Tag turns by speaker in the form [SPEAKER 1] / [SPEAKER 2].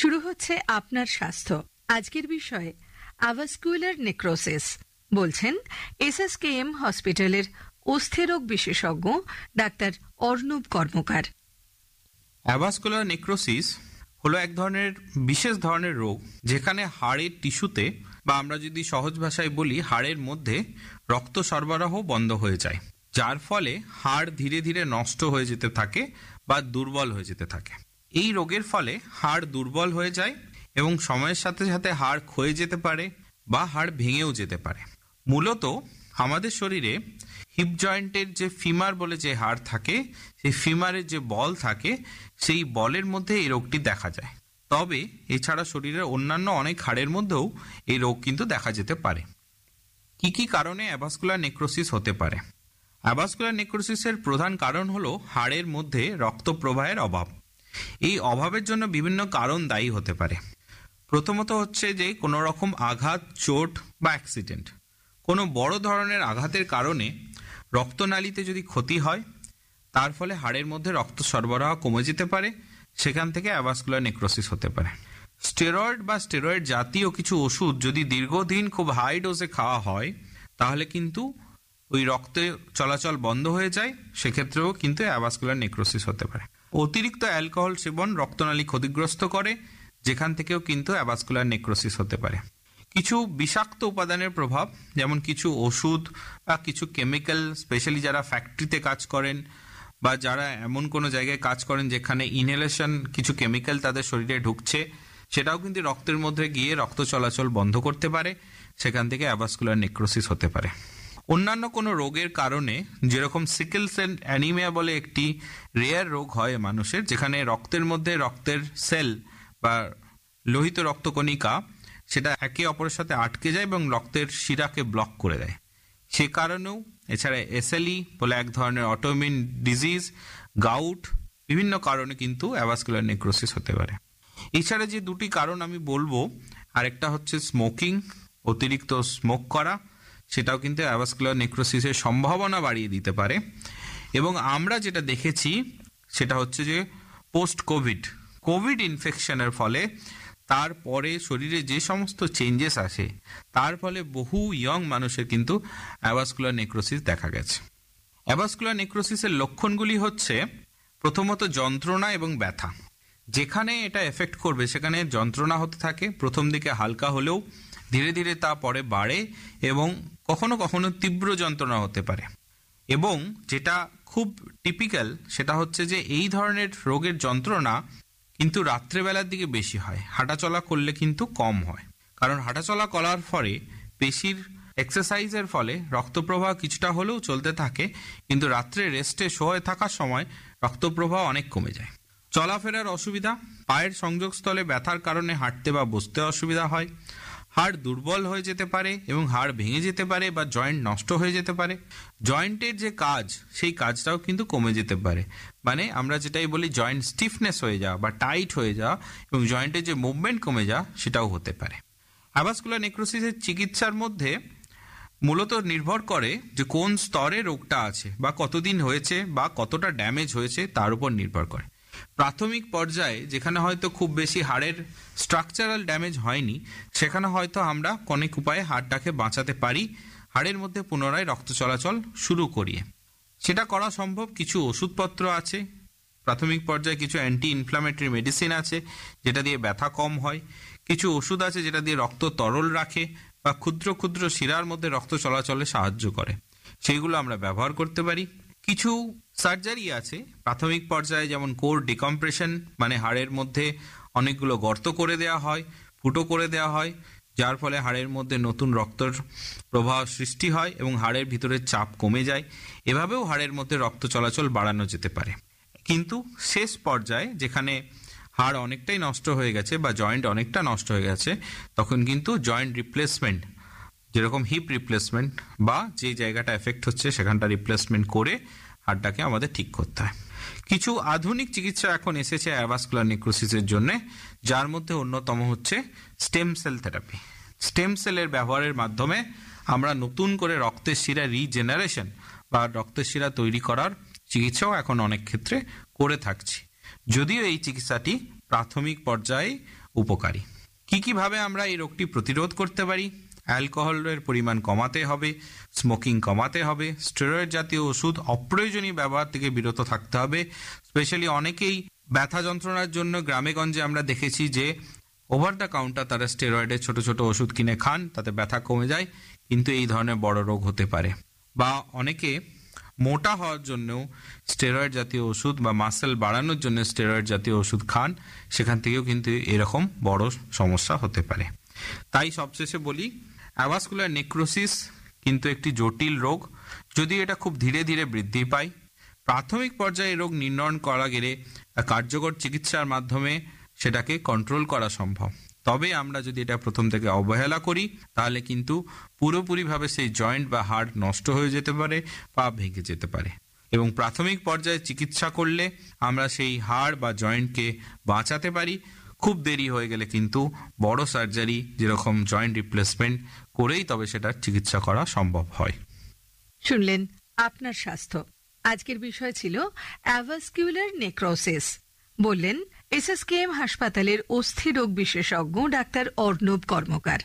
[SPEAKER 1] শুরু হচ্ছে আপনার স্বাস্থ্য আজকের বিষয়ে আভাস্কুলার নেক্রোসিস বলছেন এসএসকেএম হসপিটালের অস্থিরোগ বিশেষজ্ঞ doctor Arnab Karmakar avascular necrosis হলো এক ধরনের বিশেষ ধরনের রোগ যেখানে হাড়ের টিস্যুতে বা আমরা যদি সহজ ভাষায় বলি হাড়ের মধ্যে রক্ত সরবরাহ বন্ধ হয়ে যায় যার ফলে হাড় ধীরে ধীরে নষ্ট হয়ে যেতে থাকে বা দুর্বল হয়ে যেতে থাকে এই রোগের ফলে হাড় দুর্বল হয়ে যায় এবং সময়ের সাথে সাথে হাড় ক্ষয়ে যেতে পারে বা হাড় ভেঙেও যেতে পারে মূলত আমাদের শরীরে হিপ জয়েন্টের যে ফিমার বলে যে হাড় থাকে সেই ফিমারের যে বল থাকে সেই বলের মধ্যে এই রোগটি দেখা যায় তবে এছাড়া শরীরের অন্যান্য অনেক হাড়ের মধ্যেও এই রোগ কিন্তু দেখা যেতে পারে কি কি কারণে অ্যাবাসকুলার নেক্রোসিস হতে পারে অ্যাবাসকুলার নেক্রোসিসের প্রধান কারণ হলো হাড়ের মধ্যে রক্ত প্রবাহের অভাব এই অভাবের জন্য বিভিন্ন কারণ দায়ী হতে পারে প্রথমত হচ্ছে যে কোনো রকম আঘাত চোট বা অ্যাক্সিডেন্ট কোনো বড় ধরনের আঘাতের কারণে রক্তনালীতে যদি ক্ষতি হয় তার ফলে হাড়ের মধ্যে রক্ত সরবরাহ কমে যেতে পারে সেখান থেকে অ্যাভাসকুলার নেক্রোসিস হতে পারে স্টেরয়েড বা স্টেরয়েড জাতীয় কিছু ওষুধ যদি দীর্ঘদিন খুব হাই ডোজে খাওয়া হয় তাহলে কিন্তু ওই রক্তে চলাচল বন্ধ হয়ে যায় সেক্ষেত্রেও কিন্তু অ্যাভাসকুলার নেক্রোসিস হতে পারে অতিরিক্ত অ্যালকোহল সেবন রক্তনালী ক্ষতিগ্রস্ত করে যেখান থেকেও কিন্তু অ্যাবাসকুলার নেক্রোসিস হতে পারে কিছু বিষাক্ত উপাদানের প্রভাব যেমন কিছু ওষুধ বা কিছু কেমিক্যাল স্পেশালি যারা ফ্যাক্টরিতে কাজ করেন বা যারা এমন কোনো জায়গায় কাজ করেন যেখানে ইনহেলেশন কিছু কেমিক্যাল তাদের শরীরে ঢুকছে সেটাও কিন্তু রক্তের মধ্যে গিয়ে রক্ত চলাচল বন্ধ করতে পারে সেখান থেকে অ্যাবাসকুলার নেক্রোসিস হতে পারে অন্যান্য কোনো রোগের কারণে যেরকম সিকেলস অ্যান্ড অ্যানিমিয়া বলে একটি রেয়ার রোগ হয় মানুষের যেখানে রক্তের মধ্যে রক্তের সেল বা লোহিত রক্তকণিকা সেটা একে অপরের সাথে আটকে যায় এবং রক্তের শিরাকে ব্লক করে দেয় সে কারণেও এছাড়া এসএলই e বলে এক ধরনের অটোমিন ডিজিজ গাউট বিভিন্ন কারণে কিন্তু অ্যাভাসকুলার নেক্রোসিস হতে পারে এছাড়া যে দুটি কারণ আমি বলবো আরেকটা হচ্ছে স্মোকিং অতিরিক্ত স্মোক করা সেটাও কিন্তু অ্যাভাসকুলার নেক্রোসিসের সম্ভাবনা বাড়িয়ে দিতে পারে এবং আমরা যেটা দেখেছি সেটা হচ্ছে যে পোস্ট কোভিড কোভিড ইনফেকশনের ফলে তারপরে শরীরে যে সমস্ত চেঞ্জেস আসে তার ফলে বহু ইয়ং মানুষের কিন্তু অ্যাভাসকুলার নেক্রোসিস দেখা গেছে অ্যাভাসকুলার নেক্রোসিসের লক্ষণগুলি হচ্ছে প্রথমত যন্ত্রণা এবং ব্যথা যেখানে এটা এফেক্ট করবে সেখানে যন্ত্রণা হতে থাকে প্রথম দিকে হালকা হলেও ধীরে ধীরে তা পরে বাড়ে এবং কখনো কখনো তীব্র যন্ত্রণা হতে পারে এবং যেটা খুব টিপিক্যাল সেটা হচ্ছে যে এই ধরনের রোগের যন্ত্রণা কিন্তু রাত্রেবেলার দিকে বেশি হয় হাঁটাচলা করলে কিন্তু কম হয় কারণ হাঁটাচলা করার ফলে পেশির এক্সারসাইজের ফলে রক্তপ্রবাহ কিছুটা হলেও চলতে থাকে কিন্তু রাত্রে রেস্টে শোয়ে থাকার সময় রক্তপ্রবাহ অনেক কমে যায় চলাফেরার অসুবিধা পায়ের সংযোগস্থলে ব্যথার কারণে হাঁটতে বা বসতে অসুবিধা হয় হাড় দুর্বল হয়ে যেতে পারে এবং হাড় ভেঙে যেতে পারে বা জয়েন্ট নষ্ট হয়ে যেতে পারে জয়েন্টের যে কাজ সেই কাজটাও কিন্তু কমে যেতে পারে মানে আমরা যেটাই বলি জয়েন্ট স্টিফনেস হয়ে যাওয়া বা টাইট হয়ে যাওয়া এবং জয়েন্টের যে মুভমেন্ট কমে যাওয়া সেটাও হতে পারে অ্যাভাসকুলার নেক্রোসিসের চিকিৎসার মধ্যে মূলত নির্ভর করে যে কোন স্তরে রোগটা আছে বা কতদিন হয়েছে বা কতটা ড্যামেজ হয়েছে তার উপর নির্ভর করে প্রাথমিক পর্যায়ে যেখানে হয়তো খুব বেশি হাড়ের স্ট্রাকচারাল ড্যামেজ হয়নি সেখানে হয়তো আমরা অনেক উপায়ে হাড়টাকে বাঁচাতে পারি হাড়ের মধ্যে পুনরায় রক্ত চলাচল শুরু করিয়ে সেটা করা সম্ভব কিছু ওষুধপত্র আছে প্রাথমিক পর্যায়ে কিছু অ্যান্টি ইনফ্লামেটরি মেডিসিন আছে যেটা দিয়ে ব্যথা কম হয় কিছু ওষুধ আছে যেটা দিয়ে রক্ত তরল রাখে বা ক্ষুদ্র ক্ষুদ্র শিরার মধ্যে রক্ত চলাচলে সাহায্য করে সেইগুলো আমরা ব্যবহার করতে পারি কিছু সার্জারি আছে প্রাথমিক পর্যায়ে যেমন কোর ডিকম্প্রেশন মানে হাড়ের মধ্যে অনেকগুলো গর্ত করে দেওয়া হয় ফুটো করে দেওয়া হয় যার ফলে হাড়ের মধ্যে নতুন রক্তর প্রবাহ সৃষ্টি হয় এবং হাড়ের ভিতরের চাপ কমে যায় এভাবেও হাড়ের মধ্যে রক্ত চলাচল বাড়ানো যেতে পারে কিন্তু শেষ পর্যায়ে যেখানে হাড় অনেকটাই নষ্ট হয়ে গেছে বা জয়েন্ট অনেকটা নষ্ট হয়ে গেছে তখন কিন্তু জয়েন্ট রিপ্লেসমেন্ট যেরকম হিপ রিপ্লেসমেন্ট বা যে জায়গাটা এফেক্ট হচ্ছে সেখানটা রিপ্লেসমেন্ট করে হাড়টাকে আমাদের ঠিক করতে হয় কিছু আধুনিক চিকিৎসা এখন এসেছে অ্যাভাসকুলার নেক্রোসিসের জন্য যার মধ্যে অন্যতম হচ্ছে স্টেম সেল থেরাপি স্টেম সেলের ব্যবহারের মাধ্যমে আমরা নতুন করে রক্তের শিরা রিজেনারেশন বা রক্তের শিরা তৈরি করার চিকিৎসাও এখন অনেক ক্ষেত্রে করে থাকছি যদিও এই চিকিৎসাটি প্রাথমিক পর্যায়ে উপকারী কী কীভাবে আমরা এই রোগটি প্রতিরোধ করতে পারি অ্যালকোহলের পরিমাণ কমাতে হবে স্মোকিং কমাতে হবে স্টেরয়েড জাতীয় ওষুধ অপ্রয়োজনীয় ব্যবহার থেকে বিরত থাকতে হবে স্পেশালি অনেকেই ব্যথা যন্ত্রণার জন্য গ্রামেগঞ্জে আমরা দেখেছি যে ওভার দ্য কাউন্টার তারা স্টেরয়েডের ছোট ছোট ওষুধ কিনে খান তাতে ব্যথা কমে যায় কিন্তু এই ধরনের বড় রোগ হতে পারে বা অনেকে মোটা হওয়ার জন্যও স্টেরয়েড জাতীয় ওষুধ বা মাসেল বাড়ানোর জন্য স্টেরয়েড জাতীয় ওষুধ খান সেখান থেকেও কিন্তু এরকম বড় সমস্যা হতে পারে তাই সবশেষে বলি অ্যাভাসকুলার নেক্রোসিস কিন্তু একটি জটিল রোগ যদি এটা খুব ধীরে ধীরে বৃদ্ধি পায় প্রাথমিক পর্যায়ে রোগ নির্ণয় করা গেলে কার্যকর চিকিৎসার মাধ্যমে সেটাকে কন্ট্রোল করা সম্ভব তবে আমরা যদি এটা প্রথম থেকে অবহেলা করি তাহলে কিন্তু পুরোপুরিভাবে সেই জয়েন্ট বা হাড় নষ্ট হয়ে যেতে পারে বা ভেঙে যেতে পারে এবং প্রাথমিক পর্যায়ে চিকিৎসা করলে আমরা সেই হাড় বা জয়েন্টকে বাঁচাতে পারি খুব দেরি হয়ে গেলে কিন্তু বড় সার্জারি যেরকম জয়েন্ট রিপ্লেসমেন্ট করেই তবে সেটার চিকিৎসা করা সম্ভব হয় শুনলেন আপনার স্বাস্থ্য আজকের বিষয় ছিল অ্যাভাসকিউলার নেক্রোসিস বললেন এসএসকেএম হাসপাতালের অস্থিরোগ বিশেষজ্ঞ ডাক্তার অর্ণব কর্মকার